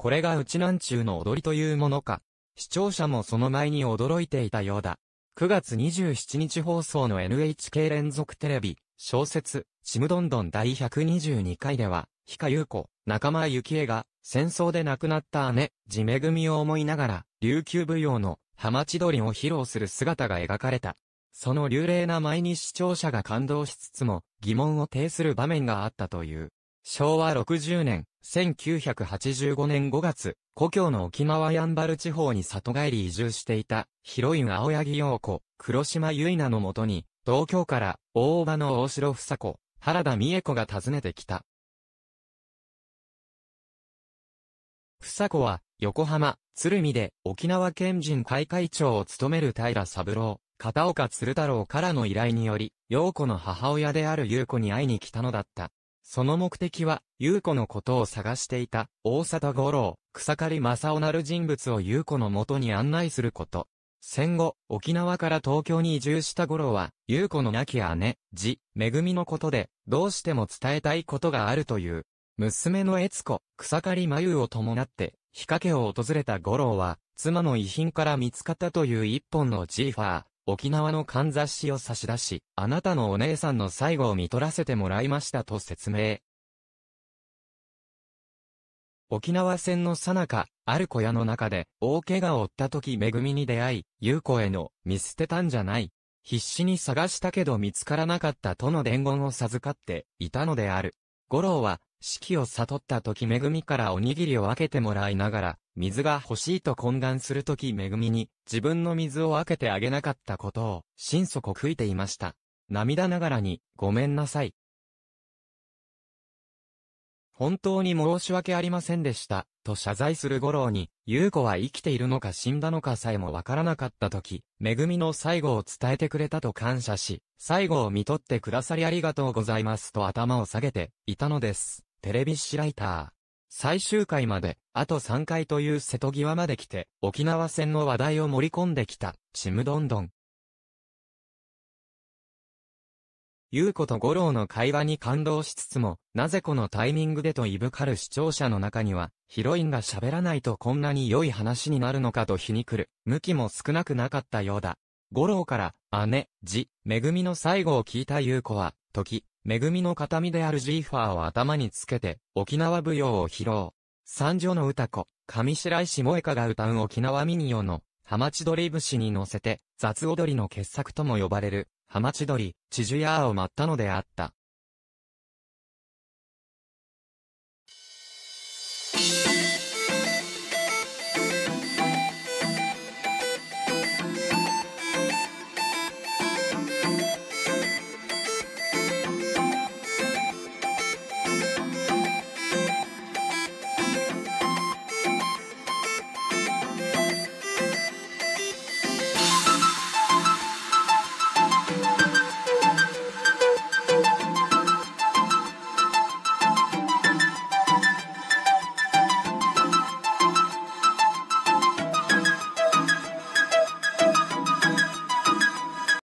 これがうちなんちゅうの踊りというものか。視聴者もその前に驚いていたようだ。9月27日放送の NHK 連続テレビ、小説、ちむどんどん第122回では、ヒカユ子、仲間由紀恵が、戦争で亡くなった姉、メグミを思いながら、琉球舞踊の、浜千鳥を披露する姿が描かれた。その流麗な前に視聴者が感動しつつも、疑問を呈する場面があったという。昭和60年、1985年5月、故郷の沖縄やんばる地方に里帰り移住していた、ヒロイン青柳陽子、黒島結菜のもとに、東京から大場の大城房子、原田美恵子が訪ねてきた。房子は、横浜、鶴見で沖縄県人会会長を務める平三郎、片岡鶴太郎からの依頼により、陽子の母親である優子に会いに来たのだった。その目的は、優子のことを探していた、大里五郎、草刈正雄なる人物を優子の元に案内すること。戦後、沖縄から東京に移住した五郎は、優子の亡き姉、じ、めぐみのことで、どうしても伝えたいことがあるという。娘の悦子、草刈真優を伴って、日掛を訪れた五郎は、妻の遺品から見つかったという一本のジーファー、沖縄のかんざしを差し出し、あなたのお姉さんの最後を見取らせてもらいましたと説明。沖縄戦のさなか、ある小屋の中で、大怪我を負った時恵みに出会い、優子への、見捨てたんじゃない。必死に探したけど見つからなかったとの伝言を授かっていたのである。五郎は、四季を悟った時恵みからおにぎりを分けてもらいながら、水が欲しいと懇願するとき恵みに、自分の水をあけてあげなかったことを、心底悔いていました。涙ながらに、ごめんなさい。本当に申し訳ありませんでした、と謝罪する五郎に、優子は生きているのか死んだのかさえもわからなかったとき、恵みの最後を伝えてくれたと感謝し、最後を見とってくださりありがとうございますと頭を下げていたのです。テレビ誌ライター。最終回まで、あと3回という瀬戸際まで来て、沖縄戦の話題を盛り込んできた、ちむどんどん。優子と五郎の会話に感動しつつも、なぜこのタイミングでといぶかる視聴者の中には、ヒロインが喋らないとこんなに良い話になるのかと皮肉る、向きも少なくなかったようだ。五郎から、姉、じ、めぐみの最後を聞いた優子は、時、恵みの形見であるジーファーを頭につけて、沖縄舞踊を披露。三女の歌子、上白石萌歌が歌う沖縄民謡の、ハマチドリ節に乗せて、雑踊りの傑作とも呼ばれる、ハマチドリ、チジュヤーを舞ったのであった。